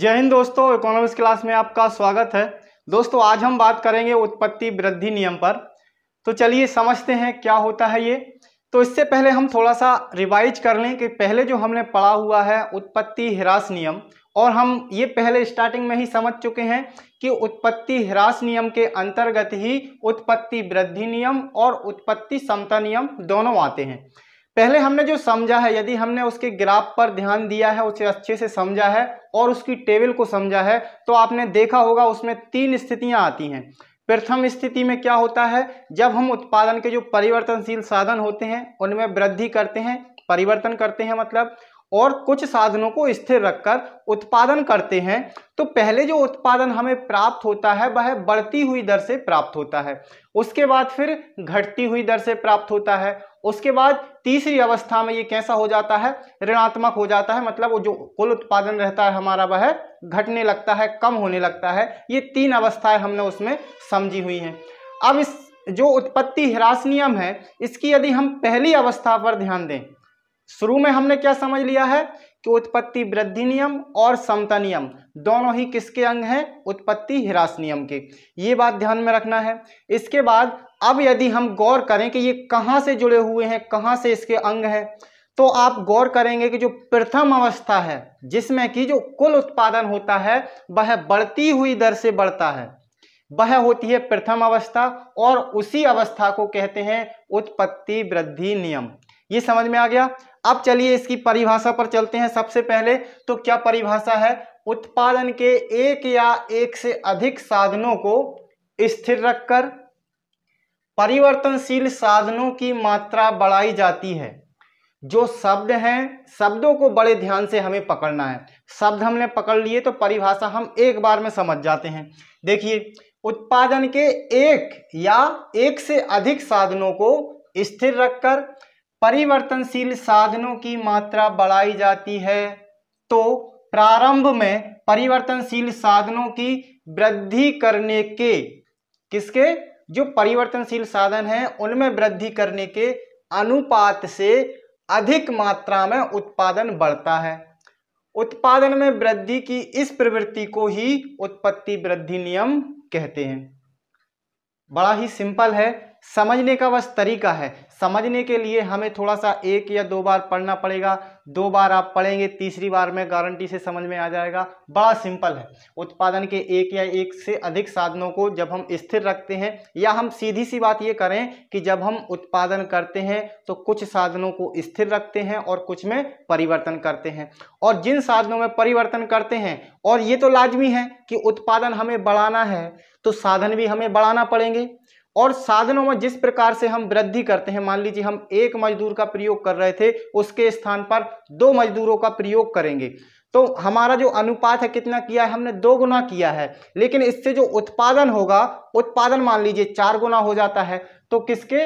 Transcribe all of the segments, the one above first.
जय हिंद दोस्तों economics class में आपका स्वागत है दोस्तों आज हम बात करेंगे उत्पत्ति वृद्धि नियम पर तो चलिए समझते हैं क्या होता है ये तो इससे पहले हम थोड़ा सा रिवाइज कर लें कि पहले जो हमने पढ़ा हुआ है उत्पत्ति ह्रास नियम और हम ये पहले स्टार्टिंग में ही समझ चुके हैं कि उत्पत्ति ह्रास नियम के अंतर्गत ही उत्पत्ति वृद्धि नियम और उत्पत्ति समता नियम दोनों आते हैं पहले हमने जो समझा है यदि हमने उसके ग्राफ पर ध्यान दिया है उसे अच्छे से समझा है और उसकी टेबल को समझा है तो आपने देखा होगा उसमें तीन स्थितियां आती हैं प्रथम स्थिति में क्या होता है जब हम उत्पादन के जो परिवर्तनशील साधन होते हैं उनमें वृद्धि करते हैं परिवर्तन करते हैं मतलब और कुछ साधनों को स्थिर रखकर उत्पादन करते हैं तो पहले जो उत्पादन हमें प्राप्त होता है वह बढ़ती हुई दर से प्राप्त होता है उसके बाद फिर घटती हुई दर से प्राप्त होता है उसके बाद तीसरी अवस्था में ये कैसा हो जाता है ऋणात्मक हो जाता है मतलब वो जो कुल उत्पादन रहता है हमारा वह घटने लगता है कम होने लगता है ये तीन अवस्थाएं हमने उसमें समझी हुई हैं अब इस जो उत्पत्ति ह्रास नियम है इसकी यदि हम पहली अवस्था पर ध्यान दें शुरू में हमने क्या समझ लिया है कि उत्पत्ति वृद्धि नियम और समता नियम दोनों ही किसके अंग हैं उत्पत्ति ह्रास नियम के ये बात ध्यान में रखना है इसके बाद अब यदि हम गौर करें कि ये कहाँ से जुड़े हुए हैं कहाँ से इसके अंग हैं तो आप गौर करेंगे कि जो प्रथम अवस्था है जिसमें कि जो कुल उत्पादन होता है वह बढ़ती हुई दर से बढ़ता है वह होती है प्रथम अवस्था और उसी अवस्था को कहते हैं उत्पत्ति वृद्धि नियम ये समझ में आ गया अब चलिए इसकी परिभाषा पर चलते हैं सबसे पहले तो क्या परिभाषा है उत्पादन के एक या एक से अधिक साधनों को स्थिर रखकर परिवर्तनशील साधनों की मात्रा बढ़ाई जाती है जो शब्द हैं शब्दों को बड़े ध्यान से हमें पकड़ना है शब्द हमने पकड़ लिए तो परिभाषा हम एक बार में समझ जाते हैं देखिए उत्पादन के एक या एक से अधिक साधनों को स्थिर रखकर परिवर्तनशील साधनों की मात्रा बढ़ाई जाती है तो प्रारंभ में परिवर्तनशील साधनों की वृद्धि करने के किसके जो परिवर्तनशील साधन हैं उनमें वृद्धि करने के अनुपात से अधिक मात्रा में उत्पादन बढ़ता है उत्पादन में वृद्धि की इस प्रवृत्ति को ही उत्पत्ति वृद्धि नियम कहते हैं बड़ा ही सिंपल है समझने का बस तरीका है समझने के लिए हमें थोड़ा सा एक या दो बार पढ़ना पड़ेगा दो बार आप पढ़ेंगे तीसरी बार में गारंटी से समझ में आ जाएगा बड़ा सिंपल है उत्पादन के एक या एक से अधिक साधनों को जब हम स्थिर रखते हैं या हम सीधी सी बात ये करें कि जब हम उत्पादन करते हैं तो कुछ साधनों को स्थिर रखते हैं और कुछ में परिवर्तन करते हैं और जिन साधनों में परिवर्तन करते हैं और ये तो लाजमी है कि उत्पादन हमें बढ़ाना है तो साधन भी हमें बढ़ाना पड़ेंगे और साधनों में जिस प्रकार से हम वृद्धि करते हैं मान लीजिए हम एक मजदूर का प्रयोग कर रहे थे उसके स्थान पर दो मजदूरों का प्रयोग करेंगे तो हमारा जो अनुपात है कितना किया है हमने दो गुना किया है लेकिन इससे जो उत्पादन होगा उत्पादन मान लीजिए चार गुना हो जाता है तो किसके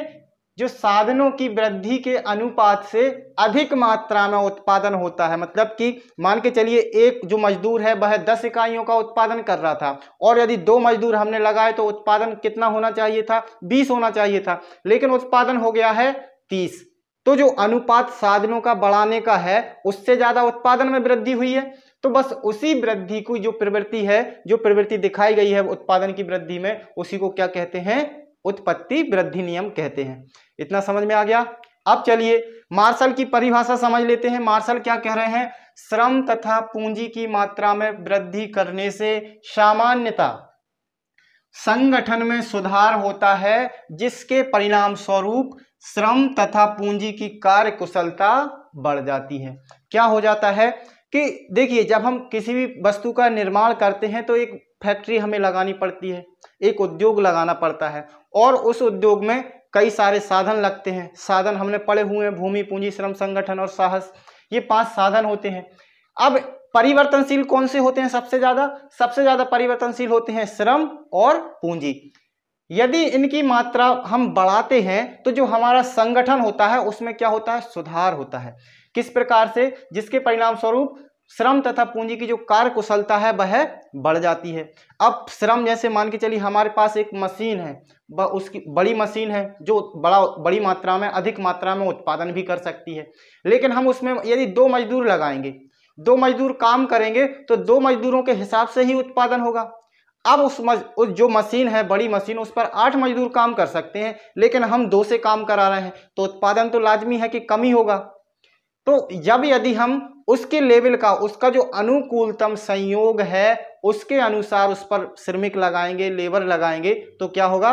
जो साधनों की वृद्धि के अनुपात से अधिक मात्रा में उत्पादन होता है मतलब कि मान के चलिए एक जो मजदूर है वह दस इकाइयों का उत्पादन कर रहा था और यदि दो मजदूर हमने लगाए तो उत्पादन कितना होना चाहिए था बीस होना चाहिए था लेकिन उत्पादन हो गया है तीस तो जो अनुपात साधनों का बढ़ाने का है उससे ज़्यादा उत्पादन में वृद्धि हुई है तो बस उसी वृद्धि की जो प्रवृत्ति है जो प्रवृत्ति दिखाई गई है उत्पादन की वृद्धि में उसी को क्या कहते हैं उत्पत्ति वृद्धि नियम कहते हैं इतना समझ में आ गया अब चलिए मार्शल की परिभाषा समझ लेते हैं मार्शल क्या कह रहे हैं श्रम तथा पूंजी की मात्रा में वृद्धि करने से सामान्यता संगठन में सुधार होता है जिसके परिणाम स्वरूप श्रम तथा पूंजी की कार्य कुशलता बढ़ जाती है क्या हो जाता है कि देखिए जब हम किसी भी वस्तु का निर्माण करते हैं तो एक फैक्ट्री हमें लगानी पड़ती है एक उद्योग लगाना पड़ता है और उस उद्योग में कई सारे साधन लगते हैं साधन हमने पड़े हुए हैं भूमि पूंजी श्रम संगठन और साहस ये पांच साधन होते हैं अब परिवर्तनशील कौन से होते हैं सबसे ज़्यादा सबसे ज़्यादा परिवर्तनशील होते हैं श्रम और पूंजी यदि इनकी मात्रा हम बढ़ाते हैं तो जो हमारा संगठन होता है उसमें क्या होता है सुधार होता है किस प्रकार से जिसके परिणाम स्वरूप श्रम तथा पूंजी की जो कार्य कुशलता है वह बढ़ जाती है अब श्रम जैसे मान के चलिए हमारे पास एक मशीन है वह उसकी बड़ी मशीन है जो बड़ा बड़ी मात्रा में अधिक मात्रा में उत्पादन भी कर सकती है लेकिन हम उसमें यदि दो मजदूर लगाएंगे दो मजदूर काम करेंगे तो दो मजदूरों के हिसाब से ही उत्पादन होगा अब उस मज उस जो मशीन है बड़ी मशीन उस पर आठ मजदूर काम कर सकते हैं लेकिन हम दो से काम करा रहे हैं तो उत्पादन तो लाजमी है कि कमी होगा तो जब यदि हम उसके लेवल का उसका जो अनुकूलतम संयोग है उसके अनुसार उस पर श्रमिक लगाएंगे लेबर लगाएंगे तो क्या होगा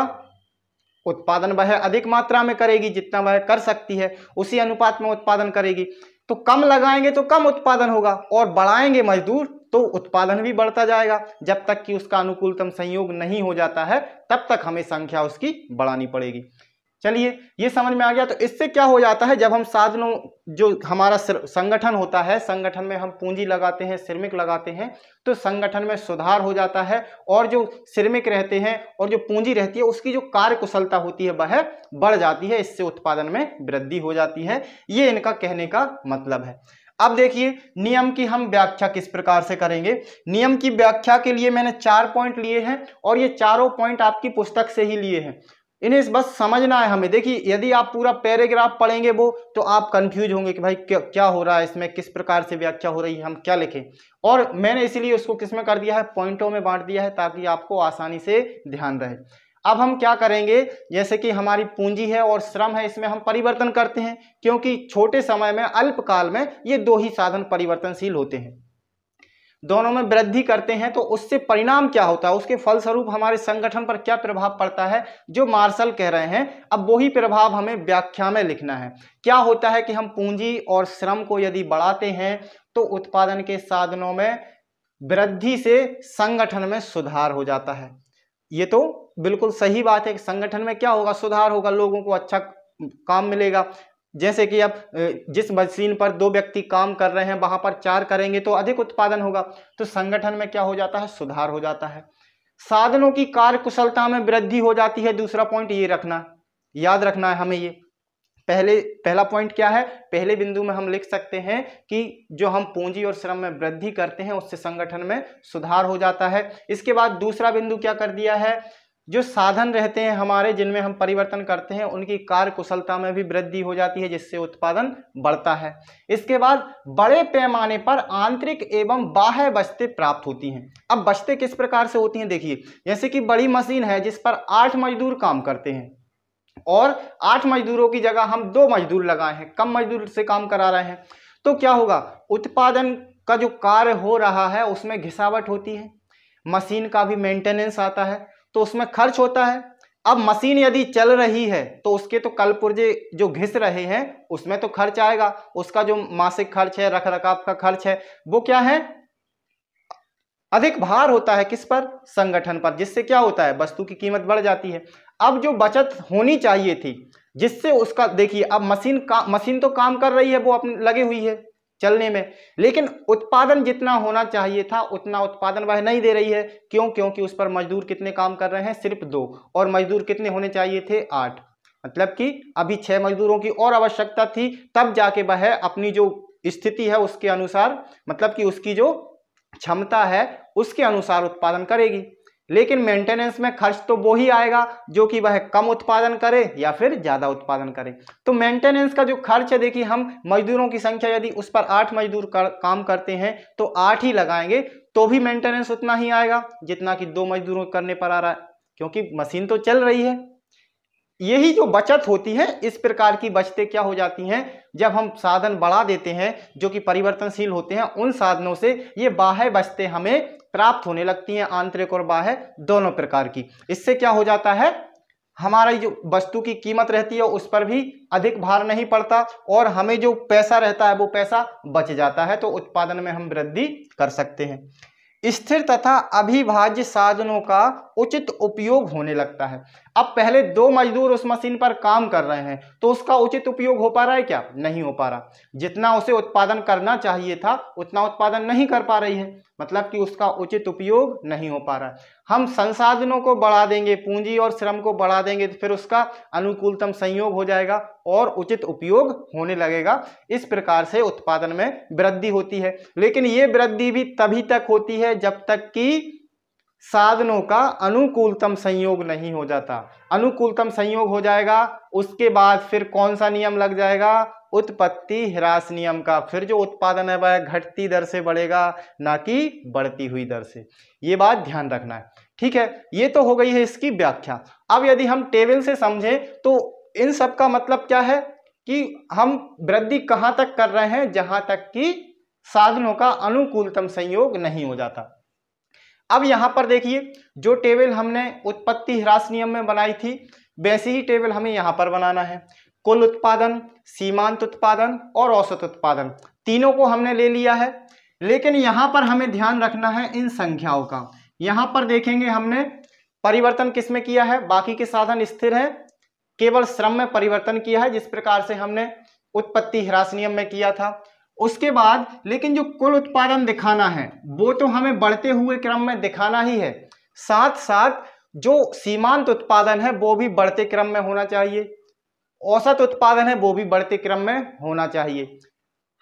उत्पादन वह अधिक मात्रा में करेगी जितना वह कर सकती है उसी अनुपात में उत्पादन करेगी तो कम लगाएंगे तो कम उत्पादन होगा और बढ़ाएंगे मजदूर तो उत्पादन भी बढ़ता जाएगा जब तक कि उसका अनुकूलतम संयोग नहीं हो जाता है तब तक हमें संख्या उसकी बढ़ानी पड़ेगी चलिए ये समझ में आ गया तो इससे क्या हो जाता है जब हम साधनों जो हमारा संगठन होता है संगठन में हम पूंजी लगाते हैं श्रमिक लगाते हैं तो संगठन में सुधार हो जाता है और जो श्रमिक रहते हैं और जो पूंजी रहती है उसकी जो कार्य कुशलता होती है वह बढ़ जाती है इससे उत्पादन में वृद्धि हो जाती है ये इनका कहने का मतलब है अब देखिए नियम की हम व्याख्या किस प्रकार से करेंगे नियम की व्याख्या के लिए मैंने चार पॉइंट लिए हैं और ये चारों पॉइंट आपकी पुस्तक से ही लिए हैं इन्हें बस समझना है हमें देखिए यदि आप पूरा पैराग्राफ पढ़ेंगे वो तो आप कंफ्यूज होंगे कि भाई क्या क्या हो रहा है इसमें किस प्रकार से व्याख्या हो रही है हम क्या लिखें और मैंने इसीलिए उसको किस में कर दिया है पॉइंटों में बांट दिया है ताकि आपको आसानी से ध्यान रहे अब हम क्या करेंगे जैसे कि हमारी पूंजी है और श्रम है इसमें हम परिवर्तन करते हैं क्योंकि छोटे समय में अल्पकाल में ये दो ही साधन परिवर्तनशील होते हैं दोनों में वृद्धि करते हैं तो उससे परिणाम क्या होता है उसके फलस्वरूप हमारे संगठन पर क्या प्रभाव पड़ता है जो मार्शल कह रहे हैं अब वही प्रभाव हमें व्याख्या में लिखना है क्या होता है कि हम पूंजी और श्रम को यदि बढ़ाते हैं तो उत्पादन के साधनों में वृद्धि से संगठन में सुधार हो जाता है ये तो बिल्कुल सही बात है संगठन में क्या होगा सुधार होगा लोगों को अच्छा काम मिलेगा जैसे कि अब जिस मशीन पर दो व्यक्ति काम कर रहे हैं वहां पर चार करेंगे तो अधिक उत्पादन होगा तो संगठन में क्या हो जाता है सुधार हो जाता है साधनों की कार्य कुशलता में वृद्धि हो जाती है दूसरा पॉइंट ये रखना याद रखना है हमें ये पहले पहला पॉइंट क्या है पहले बिंदु में हम लिख सकते हैं कि जो हम पूंजी और श्रम में वृद्धि करते हैं उससे संगठन में सुधार हो जाता है इसके बाद दूसरा बिंदु क्या कर दिया है जो साधन रहते हैं हमारे जिनमें हम परिवर्तन करते हैं उनकी कार्य कुशलता में भी वृद्धि हो जाती है जिससे उत्पादन बढ़ता है इसके बाद बड़े पैमाने पर आंतरिक एवं बाह्य बस्ते प्राप्त होती हैं अब बस्ते किस प्रकार से होती हैं देखिए जैसे कि बड़ी मशीन है जिस पर आठ मजदूर काम करते हैं और आठ मजदूरों की जगह हम दो मजदूर लगाए हैं कम मजदूर से काम करा रहे हैं तो क्या होगा उत्पादन का जो कार्य हो रहा है उसमें घिसावट होती है मशीन का भी मेंटेनेंस आता है तो उसमें खर्च होता है अब मशीन यदि चल रही है तो उसके तो कल पुर्जे जो घिस रहे हैं उसमें तो खर्च आएगा उसका जो मासिक खर्च है रख रखाव का खर्च है वो क्या है अधिक भार होता है किस पर संगठन पर जिससे क्या होता है वस्तु की कीमत बढ़ जाती है अब जो बचत होनी चाहिए थी जिससे उसका देखिए अब मशीन का मशीन तो काम कर रही है वो अपने लगे हुई है चलने में लेकिन उत्पादन जितना होना चाहिए था उतना उत्पादन वह नहीं दे रही है क्यों क्योंकि उस पर मजदूर कितने काम कर रहे हैं सिर्फ दो और मजदूर कितने होने चाहिए थे आठ मतलब कि अभी छः मजदूरों की और आवश्यकता थी तब जाके वह अपनी जो स्थिति है उसके अनुसार मतलब कि उसकी जो क्षमता है उसके अनुसार उत्पादन करेगी लेकिन मेंटेनेंस में खर्च तो वो ही आएगा जो कि वह कम उत्पादन करे या फिर ज़्यादा उत्पादन करे तो मेंटेनेंस का जो खर्च है देखिए हम मजदूरों की संख्या यदि उस पर आठ मजदूर कर, काम करते हैं तो आठ ही लगाएंगे तो भी मेंटेनेंस उतना ही आएगा जितना कि दो मजदूरों करने पर आ रहा है क्योंकि मशीन तो चल रही है यही जो बचत होती है इस प्रकार की बचतें क्या हो जाती हैं जब हम साधन बढ़ा देते हैं जो कि परिवर्तनशील होते हैं उन साधनों से ये बाह्य बचतें हमें प्राप्त होने लगती हैं आंतरिक और बाह्य दोनों प्रकार की इससे क्या हो जाता है हमारी जो वस्तु की कीमत रहती है उस पर भी अधिक भार नहीं पड़ता और हमें जो पैसा रहता है वो पैसा बच जाता है तो उत्पादन में हम वृद्धि कर सकते हैं स्थिर तथा अभिभाज्य साधनों का उचित उपयोग होने लगता है अब पहले दो मजदूर उस मशीन पर काम कर रहे हैं तो उसका उचित उपयोग हो पा रहा है क्या नहीं हो पा रहा जितना उसे उत्पादन करना चाहिए था उतना उत्पादन नहीं कर पा रही है मतलब कि उसका उचित उपयोग नहीं हो पा रहा है हम संसाधनों को बढ़ा देंगे पूंजी और श्रम को बढ़ा देंगे तो फिर उसका अनुकूलतम संयोग हो जाएगा और उचित उपयोग होने लगेगा इस प्रकार से उत्पादन में वृद्धि होती है लेकिन ये वृद्धि भी तभी तक होती है जब तक कि साधनों का अनुकूलतम संयोग नहीं हो जाता अनुकूलतम संयोग हो जाएगा उसके बाद फिर कौन सा नियम लग जाएगा उत्पत्ति ह्रास नियम का फिर जो उत्पादन है वह घटती दर से बढ़ेगा ना कि बढ़ती हुई दर से ये बात ध्यान रखना है ठीक है ये तो हो गई है इसकी व्याख्या अब यदि हम टेबल से समझें तो इन सब का मतलब क्या है कि हम वृद्धि कहाँ तक कर रहे हैं जहाँ तक कि साधनों का अनुकूलतम संयोग नहीं हो जाता अब यहाँ पर देखिए जो टेबल हमने उत्पत्ति ह्रास नियम में बनाई थी वैसी ही टेबल हमें यहाँ पर बनाना है कुल उत्पादन सीमांत उत्पादन और औसत उत्पादन तीनों को हमने ले लिया है लेकिन यहाँ पर हमें ध्यान रखना है इन संख्याओं का यहाँ पर देखेंगे हमने परिवर्तन किस में किया है बाकी के साधन स्थिर हैं केवल श्रम में परिवर्तन किया है जिस प्रकार से हमने उत्पत्ति ह्रास नियम में किया था उसके बाद लेकिन जो कुल उत्पादन दिखाना है वो तो हमें बढ़ते हुए क्रम में दिखाना ही है साथ साथ जो सीमांत उत्पादन है वो भी बढ़ते क्रम में होना चाहिए औसत उत्पादन है वो भी बढ़ते क्रम में होना चाहिए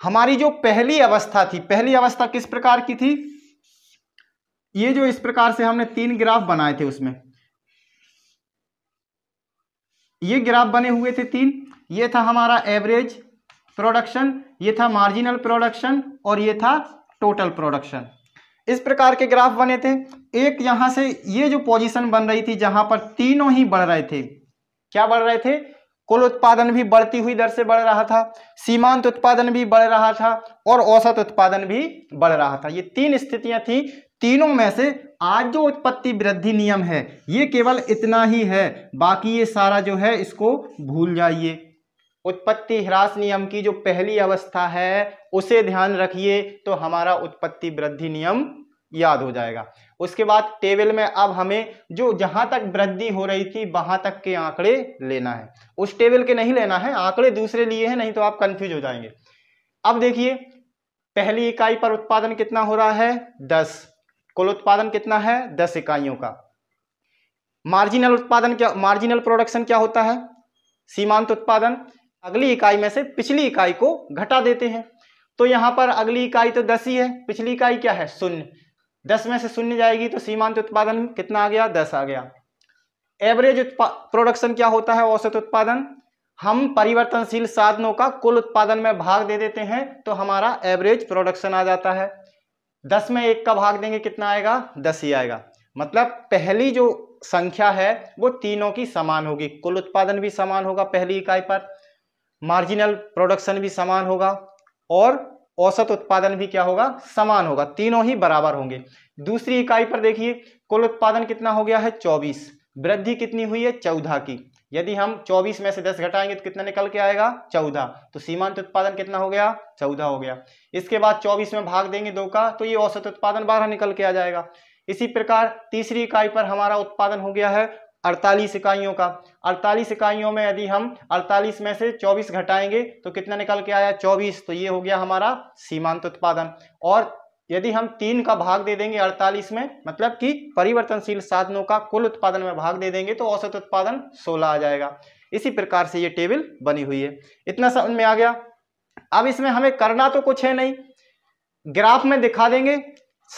हमारी जो पहली अवस्था थी पहली अवस्था किस प्रकार की थी ये जो इस प्रकार से हमने तीन ग्राफ बनाए थे उसमें ये ग्राफ बने हुए थे तीन ये था हमारा एवरेज प्रोडक्शन ये था मार्जिनल प्रोडक्शन और ये था टोटल प्रोडक्शन इस प्रकार के ग्राफ बने थे एक यहाँ से ये जो पोजीशन बन रही थी जहां पर तीनों ही बढ़ रहे थे क्या बढ़ रहे थे कुल उत्पादन भी बढ़ती हुई दर से बढ़ रहा था सीमांत उत्पादन भी बढ़ रहा था और औसत उत्पादन भी बढ़ रहा था ये तीन स्थितियां थी तीनों में से आज जो उत्पत्ति वृद्धि नियम है ये केवल इतना ही है बाकी ये सारा जो है इसको भूल जाइए उत्पत्ति ह्रास नियम की जो पहली अवस्था है उसे ध्यान रखिए तो हमारा उत्पत्ति वृद्धि नियम याद हो जाएगा उसके बाद टेबल में अब हमें जो जहां तक वृद्धि हो रही थी वहां तक के आंकड़े लेना है उस टेबल के नहीं लेना है आंकड़े दूसरे लिए हैं नहीं तो आप कंफ्यूज हो जाएंगे अब देखिए पहली इकाई पर उत्पादन कितना हो रहा है दस कुल उत्पादन कितना है दस इकाइयों का मार्जिनल उत्पादन क्या मार्जिनल प्रोडक्शन क्या होता है सीमांत उत्पादन अगली इकाई में से पिछली इकाई को घटा देते हैं तो यहाँ पर अगली इकाई तो दस ही है पिछली इकाई क्या है शून्य दस में से शून्य जाएगी तो सीमांत उत्पादन कितना आ गया दस आ गया एवरेज प्रोडक्शन क्या होता है औसत उत्पादन हम परिवर्तनशील साधनों का कुल उत्पादन में भाग दे देते हैं तो हमारा एवरेज प्रोडक्शन आ जाता है दस में एक का भाग देंगे कितना आएगा दस ही आएगा मतलब पहली जो संख्या है वो तीनों की समान होगी कुल उत्पादन भी समान होगा पहली इकाई पर मार्जिनल प्रोडक्शन भी समान होगा और औसत उत्पादन भी क्या होगा समान होगा तीनों ही बराबर होंगे दूसरी इकाई पर देखिए कुल उत्पादन कितना हो गया है 24 वृद्धि कितनी हुई है चौदह की यदि हम 24 में से 10 घटाएंगे तो कितना निकल के आएगा चौदह तो सीमांत उत्पादन कितना हो गया चौदह हो गया इसके बाद 24 में भाग देंगे दो का तो ये औसत उत्पादन बारह निकल के आ जाएगा इसी प्रकार तीसरी इकाई पर हमारा उत्पादन हो गया है अड़तालीस इकाइयों का अड़तालीस इकाइयों में यदि हम अड़तालीस में से चौबीस घटाएंगे तो कितना निकल के आया चौबीस तो ये हो गया हमारा सीमांत उत्पादन और यदि हम तीन का भाग दे देंगे अड़तालीस में मतलब कि परिवर्तनशील साधनों का कुल उत्पादन में भाग दे देंगे तो औसत उत्पादन सोलह आ जाएगा इसी प्रकार से ये टेबल बनी हुई है इतना समझ में आ गया अब इसमें हमें करना तो कुछ है नहीं ग्राफ में दिखा देंगे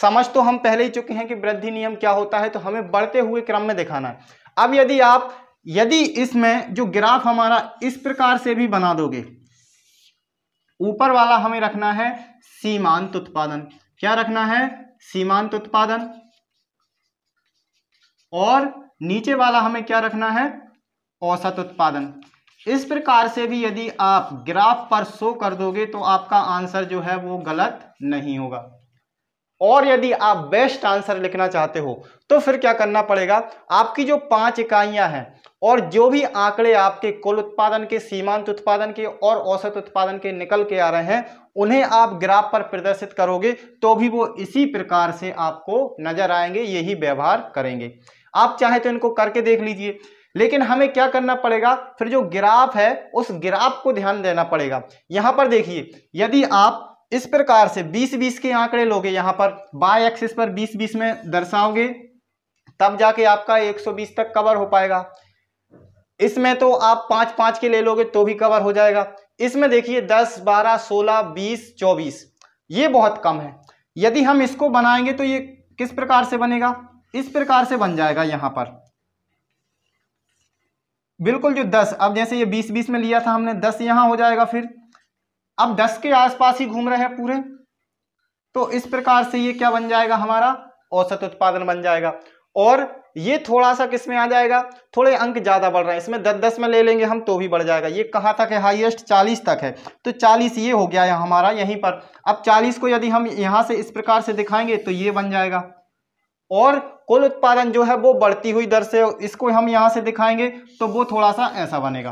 समझ तो हम पहले ही चुके हैं कि वृद्धि नियम क्या होता है तो हमें बढ़ते हुए क्रम में दिखाना है अब यदि आप यदि इसमें जो ग्राफ हमारा इस प्रकार से भी बना दोगे ऊपर वाला हमें रखना है सीमांत उत्पादन क्या रखना है सीमांत उत्पादन और नीचे वाला हमें क्या रखना है औसत उत्पादन इस प्रकार से भी यदि आप ग्राफ पर शो कर दोगे तो आपका आंसर जो है वो गलत नहीं होगा और यदि आप बेस्ट आंसर लिखना चाहते हो तो फिर क्या करना पड़ेगा आपकी जो पांच इकाइयां हैं और जो भी आंकड़े आपके कुल उत्पादन के सीमांत उत्पादन के और औसत उत्पादन के निकल के आ रहे हैं उन्हें आप ग्राफ पर प्रदर्शित करोगे तो भी वो इसी प्रकार से आपको नजर आएंगे यही व्यवहार करेंगे आप चाहे तो इनको करके देख लीजिए लेकिन हमें क्या करना पड़ेगा फिर जो ग्राफ है उस ग्राफ को ध्यान देना पड़ेगा यहां पर देखिए यदि आप इस प्रकार से 20-20 के आंकड़े लोगे यहाँ पर बाय एक्सिस पर 20-20 में दर्शाओगे तब जाके आपका 120 तक कवर हो पाएगा इसमें तो आप पाँच पाँच के ले लोगे तो भी कवर हो जाएगा इसमें देखिए 10, 12, 16, 20, 24 ये बहुत कम है यदि हम इसको बनाएंगे तो ये किस प्रकार से बनेगा इस प्रकार से बन जाएगा यहाँ पर बिल्कुल जो दस अब जैसे ये बीस बीस में लिया था हमने दस यहाँ हो जाएगा फिर अब दस के आसपास ही घूम रहे हैं पूरे तो इस प्रकार से ये क्या बन जाएगा हमारा औसत उत्पादन बन जाएगा और ये थोड़ा सा किस में आ जाएगा थोड़े अंक ज़्यादा बढ़ रहे हैं इसमें दस दस में ले लेंगे हम तो भी बढ़ जाएगा ये कहाँ तक है हाईएस्ट चालीस तक है तो चालीस ये हो गया है हमारा यहीं पर अब चालीस को यदि हम यहाँ से इस प्रकार से दिखाएंगे तो ये बन जाएगा और कुल उत्पादन जो है वो बढ़ती हुई दर से इसको हम यहाँ से दिखाएंगे तो वो थोड़ा सा ऐसा बनेगा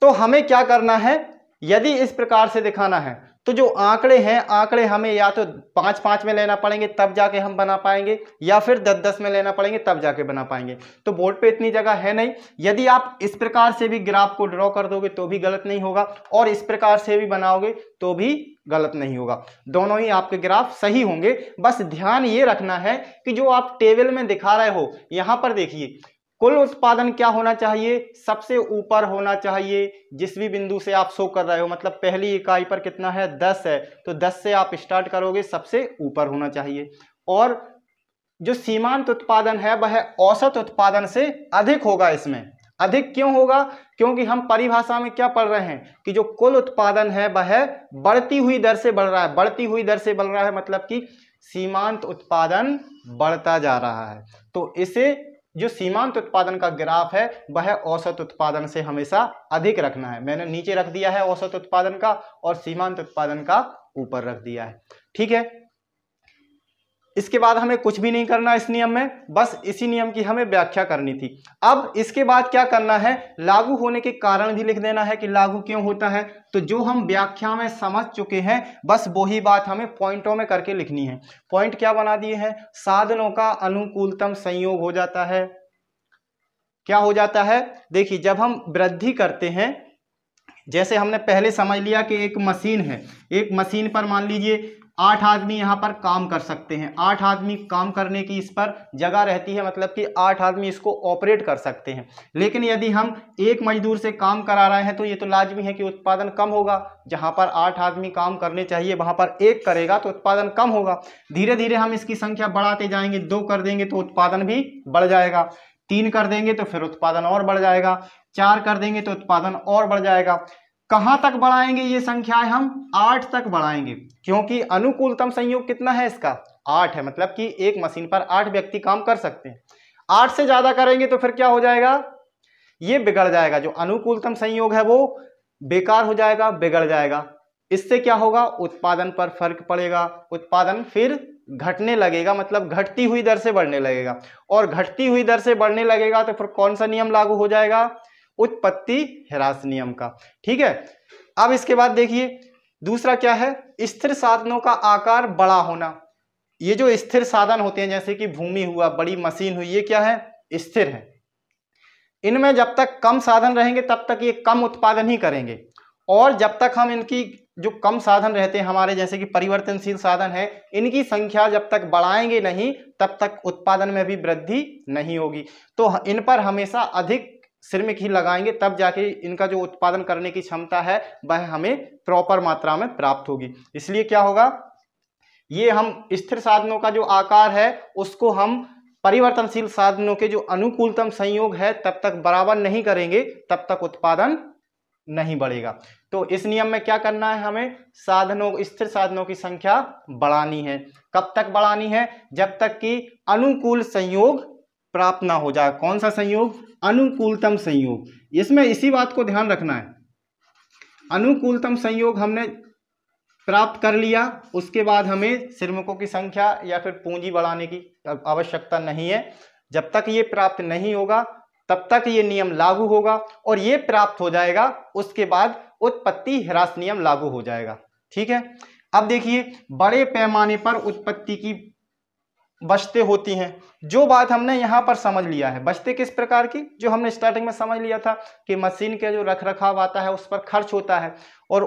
तो हमें क्या करना है यदि इस प्रकार से दिखाना है तो जो आंकड़े हैं आंकड़े हमें या तो पाँच पाँच में लेना पड़ेंगे तब जाके हम बना पाएंगे या फिर दस दस में लेना पड़ेंगे तब जाके बना पाएंगे तो बोर्ड पे इतनी जगह है नहीं यदि आप इस प्रकार से भी ग्राफ को ड्रॉ कर दोगे तो भी गलत नहीं होगा और इस प्रकार से भी बनाओगे तो भी गलत नहीं होगा दोनों ही आपके ग्राफ सही होंगे बस ध्यान ये रखना है कि जो आप टेबल में दिखा रहे हो यहाँ पर देखिए कुल उत्पादन क्या होना चाहिए सबसे ऊपर होना चाहिए जिस भी बिंदु से आप शो कर रहे हो मतलब पहली इकाई पर कितना है दस है तो दस से आप स्टार्ट करोगे सबसे ऊपर होना चाहिए और जो सीमांत उत्पादन है वह औसत उत्पादन से अधिक होगा इसमें अधिक क्यों होगा क्योंकि हम परिभाषा में क्या पढ़ रहे हैं कि जो कुल उत्पादन है वह बढ़ती हुई दर से बढ़ रहा है बढ़ती हुई दर से बढ़ रहा है मतलब कि सीमांत उत्पादन बढ़ता जा रहा है तो इसे जो सीमांत उत्पादन का ग्राफ है वह औसत उत्पादन से हमेशा अधिक रखना है मैंने नीचे रख दिया है औसत उत्पादन का और सीमांत उत्पादन का ऊपर रख दिया है ठीक है इसके बाद हमें कुछ भी नहीं करना इस नियम में बस इसी नियम की हमें व्याख्या करनी थी अब इसके बाद क्या करना है लागू होने के कारण भी लिख देना है कि लागू क्यों होता है तो जो हम व्याख्या में समझ चुके हैं बस वही बात हमें पॉइंटों में करके लिखनी है पॉइंट क्या बना दिए हैं साधनों का अनुकूलतम संयोग हो जाता है क्या हो जाता है देखिए जब हम वृद्धि करते हैं जैसे हमने पहले समझ लिया कि एक मशीन है एक मशीन पर मान लीजिए आठ आदमी यहाँ पर काम कर सकते हैं आठ आदमी काम करने की इस पर जगह रहती है मतलब कि आठ आदमी इसको ऑपरेट कर सकते हैं लेकिन यदि हम एक मजदूर से काम करा रहे हैं तो ये तो लाजमी है कि उत्पादन कम होगा जहाँ पर आठ आदमी काम करने चाहिए वहाँ पर एक करेगा तो उत्पादन कम होगा धीरे धीरे हम इसकी संख्या बढ़ाते जाएंगे दो कर देंगे तो उत्पादन भी बढ़ जाएगा तीन कर देंगे तो फिर उत्पादन और बढ़ जाएगा चार कर देंगे तो उत्पादन और बढ़ जाएगा कहां तक बढ़ाएंगे ये संख्याएं हम आठ तक बढ़ाएंगे क्योंकि अनुकूलतम संयोग कितना है इसका आठ है मतलब कि एक मशीन पर आठ व्यक्ति काम कर सकते हैं आठ से ज़्यादा करेंगे तो फिर क्या हो जाएगा ये बिगड़ जाएगा जो अनुकूलतम संयोग है वो बेकार हो जाएगा बिगड़ जाएगा इससे क्या होगा उत्पादन पर फर्क पड़ेगा उत्पादन फिर घटने लगेगा मतलब घटती हुई दर से बढ़ने लगेगा और घटती हुई दर से बढ़ने लगेगा तो फिर कौन सा नियम लागू हो जाएगा उत्पत्ति नियम का ठीक है अब इसके बाद देखिए दूसरा क्या है स्थिर साधनों का आकार बड़ा होना ये जो स्थिर साधन होते हैं जैसे कि भूमि हुआ बड़ी मशीन हुई ये क्या है स्थिर है इनमें जब तक कम साधन रहेंगे तब तक ये कम उत्पादन ही करेंगे और जब तक हम इनकी जो कम साधन रहते हैं हमारे जैसे कि परिवर्तनशील साधन है इनकी संख्या जब तक बढ़ाएंगे नहीं तब तक उत्पादन में भी वृद्धि नहीं होगी तो इन पर हमेशा अधिक सिर में लगाएंगे तब जाके इनका जो उत्पादन करने की क्षमता है वह हमें प्रॉपर मात्रा में प्राप्त होगी इसलिए क्या होगा ये हम स्थिर साधनों का जो आकार है उसको हम परिवर्तनशील साधनों के जो अनुकूलतम संयोग है तब तक बराबर नहीं करेंगे तब तक उत्पादन नहीं बढ़ेगा तो इस नियम में क्या करना है हमें साधनों स्थिर साधनों की संख्या बढ़ानी है कब तक बढ़ानी है जब तक कि अनुकूल संयोग प्राप्त ना हो जाए कौन सा संयोग अनुकूलतम संयोग इसमें इसी बात को ध्यान रखना है अनुकूलतम संयोग हमने प्राप्त कर लिया उसके बाद हमें श्रमिकों की संख्या या फिर पूंजी बढ़ाने की आवश्यकता नहीं है जब तक ये प्राप्त नहीं होगा तब तक ये नियम लागू होगा और ये प्राप्त हो जाएगा उसके बाद उत्पत्ति ह्रास नियम लागू हो जाएगा ठीक है अब देखिए बड़े पैमाने पर उत्पत्ति की बचते होती हैं जो बात हमने यहाँ पर समझ लिया है बचते किस प्रकार की जो हमने स्टार्टिंग में समझ लिया था कि मशीन के जो रख रखाव आता है उस पर खर्च होता है और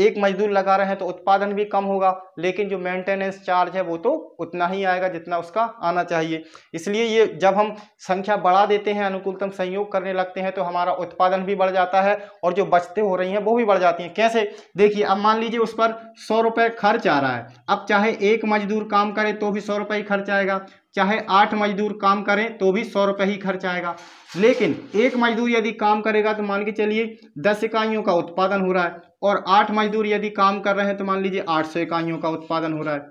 एक मजदूर लगा रहे हैं तो उत्पादन भी कम होगा लेकिन जो मेंटेनेंस चार्ज है वो तो उतना ही आएगा जितना उसका आना चाहिए इसलिए ये जब हम संख्या बढ़ा देते हैं अनुकूलतम संयोग करने लगते हैं तो हमारा उत्पादन भी बढ़ जाता है और जो बचते हो रही हैं वो भी बढ़ जाती हैं कैसे देखिए अब मान लीजिए उस पर सौ रुपये खर्च आ रहा है अब चाहे एक मजदूर काम करे तो भी सौ रुपये खर्च आएगा चाहे आठ मजदूर काम करें तो भी सौ रुपये ही खर्च आएगा लेकिन एक मजदूर यदि काम करेगा तो मान के चलिए दस इकाइयों का उत्पादन हो रहा है और आठ मजदूर यदि काम कर रहे हैं तो मान लीजिए आठ सौ इकाइयों का उत्पादन हो रहा है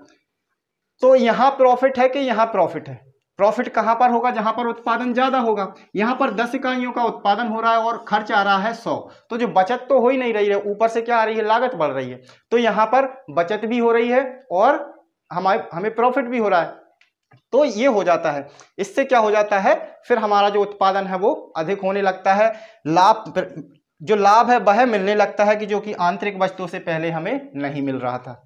तो यहाँ प्रॉफिट है कि यहाँ प्रॉफिट है प्रॉफिट कहाँ पर होगा जहाँ पर उत्पादन ज़्यादा होगा यहाँ पर दस इकाइयों का उत्पादन हो रहा है और खर्च आ रहा है सौ तो जो बचत तो हो ही नहीं रही है ऊपर से क्या आ रही है लागत बढ़ रही है तो यहाँ पर बचत भी हो रही है और हमारे हमें प्रॉफिट भी हो रहा है तो ये हो जाता है इससे क्या हो जाता है फिर हमारा जो उत्पादन है वो अधिक होने लगता है लाभ जो लाभ है वह मिलने लगता है कि जो कि आंतरिक वस्तुओं से पहले हमें नहीं मिल रहा था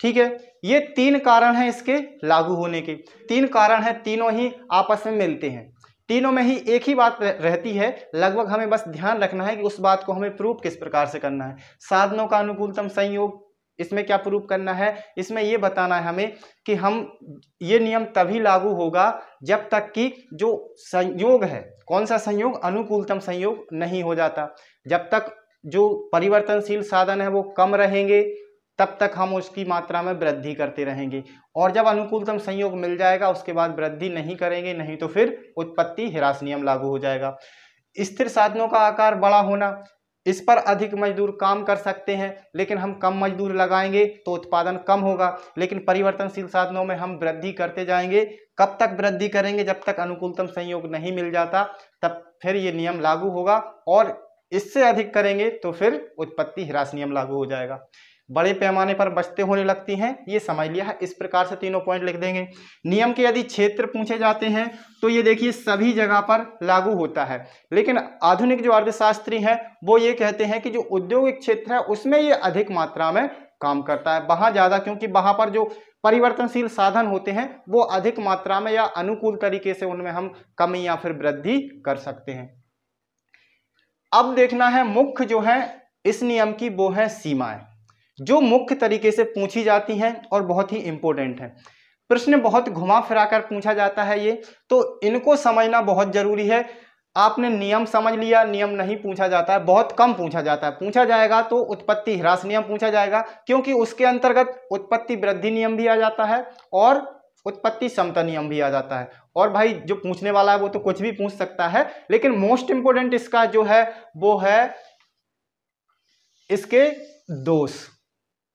ठीक है ये तीन कारण हैं इसके लागू होने के तीन कारण हैं तीनों ही आपस में मिलते हैं तीनों में ही एक ही बात रहती है लगभग हमें बस ध्यान रखना है कि उस बात को हमें प्रूफ किस प्रकार से करना है साधनों का अनुकूलतम संयोग इसमें क्या प्रूफ करना है इसमें ये बताना है हमें कि हम ये नियम तभी लागू होगा जब तक कि जो संयोग है कौन सा संयोग अनुकूलतम संयोग नहीं हो जाता जब तक जो परिवर्तनशील साधन है वो कम रहेंगे तब तक हम उसकी मात्रा में वृद्धि करते रहेंगे और जब अनुकूलतम संयोग मिल जाएगा उसके बाद वृद्धि नहीं करेंगे नहीं तो फिर उत्पत्ति हिरास नियम लागू हो जाएगा स्थिर साधनों का आकार बड़ा होना इस पर अधिक मजदूर काम कर सकते हैं लेकिन हम कम मजदूर लगाएंगे तो उत्पादन कम होगा लेकिन परिवर्तनशील साधनों में हम वृद्धि करते जाएंगे कब तक वृद्धि करेंगे जब तक अनुकूलतम संयोग नहीं मिल जाता तब फिर ये नियम लागू होगा और इससे अधिक करेंगे तो फिर उत्पत्ति ह्रास नियम लागू हो जाएगा बड़े पैमाने पर बचते होने लगती हैं ये समझ लिया है इस प्रकार से तीनों पॉइंट लिख देंगे नियम के यदि क्षेत्र पूछे जाते हैं तो ये देखिए सभी जगह पर लागू होता है लेकिन आधुनिक जो अर्थशास्त्री हैं वो ये कहते हैं कि जो औद्योगिक क्षेत्र है उसमें ये अधिक मात्रा में काम करता है वहाँ ज़्यादा क्योंकि वहाँ पर जो परिवर्तनशील साधन होते हैं वो अधिक मात्रा में या अनुकूल तरीके से उनमें हम कमी या फिर वृद्धि कर सकते हैं अब देखना है मुख्य जो है इस नियम की वो है सीमाएं जो मुख्य तरीके से पूछी जाती हैं और बहुत ही इंपॉर्टेंट है प्रश्न बहुत घुमा फिरा कर पूछा जाता है ये तो इनको समझना बहुत ज़रूरी है आपने नियम समझ लिया नियम नहीं पूछा जाता है बहुत कम पूछा जाता है पूछा जाएगा तो उत्पत्ति ह्रास नियम पूछा जाएगा क्योंकि उसके अंतर्गत उत्पत्ति वृद्धि नियम भी आ जाता है और उत्पत्ति समता नियम भी आ जाता है और भाई जो पूछने वाला है वो तो कुछ भी पूछ सकता है लेकिन मोस्ट इंपोर्टेंट इसका जो है वो है इसके दोष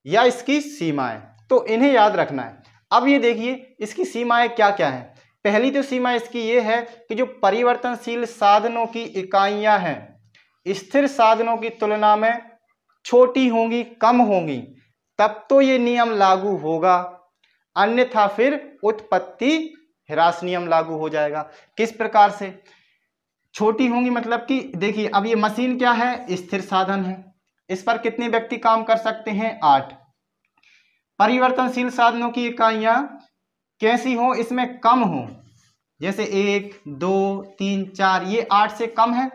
या इसकी सीमाएं तो इन्हें याद रखना है अब ये देखिए इसकी सीमाएं क्या क्या हैं पहली तो सीमा इसकी ये है कि जो परिवर्तनशील साधनों की इकाइयां हैं स्थिर साधनों की तुलना में छोटी होंगी कम होंगी तब तो ये नियम लागू होगा अन्यथा फिर उत्पत्ति ह्रास नियम लागू हो जाएगा किस प्रकार से छोटी होंगी मतलब कि देखिए अब ये मशीन क्या है स्थिर साधन है इस पर कितने व्यक्ति काम कर सकते हैं आठ परिवर्तनशील साधनों की इकाइया कैसी हो इसमें कम हो जैसे एक दो तीन चार ये आठ से कम है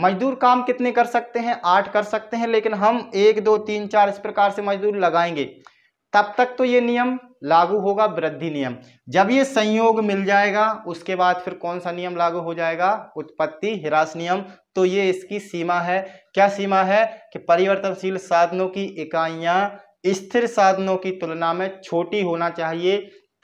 मजदूर काम कितने कर सकते हैं आठ कर सकते हैं लेकिन हम एक दो तीन चार इस प्रकार से मजदूर लगाएंगे तब तक तो ये नियम लागू होगा वृद्धि नियम जब ये संयोग मिल जाएगा उसके बाद फिर कौन सा नियम लागू हो जाएगा उत्पत्ति हिरास नियम तो ये इसकी सीमा है क्या सीमा है कि परिवर्तनशील साधनों की इकाइयां स्थिर साधनों की तुलना में छोटी होना चाहिए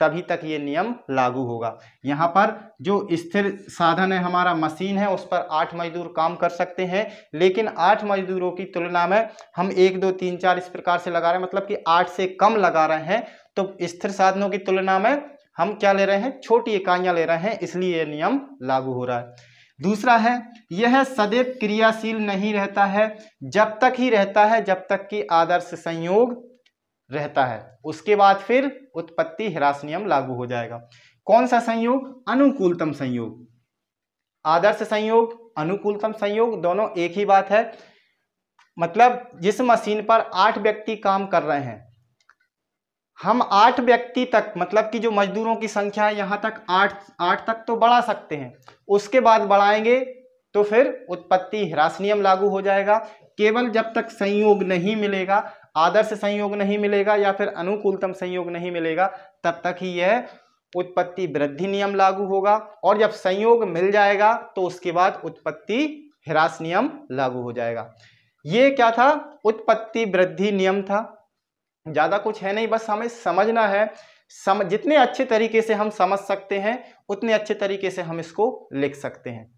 तभी तक ये नियम लागू होगा यहाँ पर जो स्थिर साधन है हमारा मशीन है उस पर आठ मजदूर काम कर सकते हैं लेकिन आठ मजदूरों की तुलना में हम एक दो तीन चार इस प्रकार से लगा रहे हैं मतलब कि आठ से कम लगा रहे हैं तो स्थिर साधनों की तुलना में हम क्या ले रहे हैं छोटी इकाइयाँ ले रहे हैं इसलिए ये नियम लागू हो रहा है दूसरा है यह सदैव क्रियाशील नहीं रहता है जब तक ही रहता है जब तक कि आदर्श संयोग रहता है उसके बाद फिर उत्पत्ति ह्रास नियम लागू हो जाएगा कौन सा संयोग अनुकूलतम संयोग आदर्श संयोग अनुकूलतम संयोग दोनों एक ही बात है मतलब जिस मशीन पर आठ व्यक्ति काम कर रहे हैं हम आठ व्यक्ति तक मतलब कि जो मजदूरों की संख्या है यहाँ तक आठ आठ तक तो बढ़ा सकते हैं उसके बाद बढ़ाएंगे तो फिर उत्पत्ति ह्रास नियम लागू हो जाएगा केवल जब तक संयोग नहीं मिलेगा आदर्श संयोग नहीं मिलेगा या फिर अनुकूलतम संयोग नहीं मिलेगा तब तक ही यह उत्पत्ति वृद्धि नियम लागू होगा और जब संयोग मिल जाएगा तो उसके बाद उत्पत्ति ह्रास नियम लागू हो जाएगा ये क्या था उत्पत्ति वृद्धि नियम था ज़्यादा कुछ है नहीं बस हमें समझना है सम जितने अच्छे तरीके से हम समझ सकते हैं उतने अच्छे तरीके से हम इसको लिख सकते हैं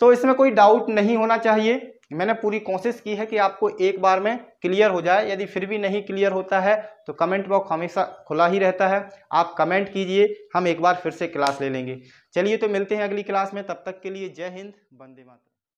तो इसमें कोई डाउट नहीं होना चाहिए मैंने पूरी कोशिश की है कि आपको एक बार में क्लियर हो जाए यदि फिर भी नहीं क्लियर होता है तो कमेंट बॉक्स हमेशा खुला ही रहता है आप कमेंट कीजिए हम एक बार फिर से क्लास ले लेंगे चलिए तो मिलते हैं अगली क्लास में तब तक के लिए जय हिंद वंदे मातरम